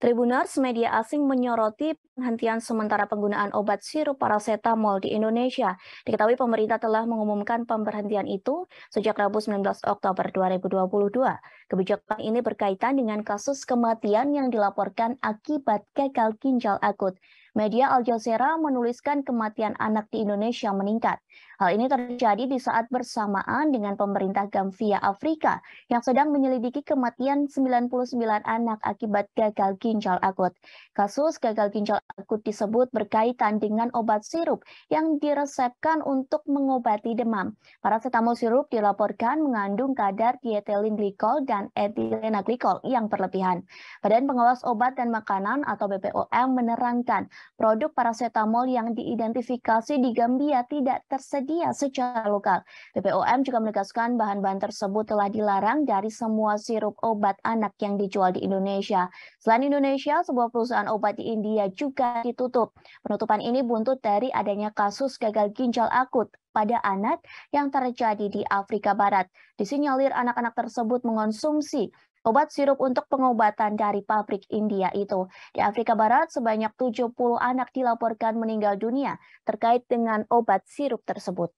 Tribuners media asing menyoroti penghentian sementara penggunaan obat sirup paracetamol di Indonesia. Diketahui pemerintah telah mengumumkan pemberhentian itu sejak Rabu 19 Oktober 2022. Kebijakan ini berkaitan dengan kasus kematian yang dilaporkan akibat gagal ginjal akut media Al Jazeera menuliskan kematian anak di Indonesia meningkat. Hal ini terjadi di saat bersamaan dengan pemerintah Gambia Afrika yang sedang menyelidiki kematian 99 anak akibat gagal ginjal akut. Kasus gagal ginjal akut disebut berkaitan dengan obat sirup yang diresepkan untuk mengobati demam. Paracetamol sirup dilaporkan mengandung kadar dietilen glikol dan etilena yang berlebihan. Badan Pengawas Obat dan Makanan atau BPOM menerangkan produk paracetamol yang diidentifikasi di Gambia tidak tersedia secara lokal. BPOM juga menegaskan bahan-bahan tersebut telah dilarang dari semua sirup obat anak yang dijual di Indonesia. Selain Indonesia, sebuah perusahaan obat di India juga ditutup. Penutupan ini buntut dari adanya kasus gagal ginjal akut pada anak yang terjadi di Afrika Barat. Disinyalir anak-anak tersebut mengonsumsi obat sirup untuk pengobatan dari pabrik India itu. Di Afrika Barat, sebanyak 70 anak dilaporkan meninggal dunia terkait dengan obat sirup tersebut.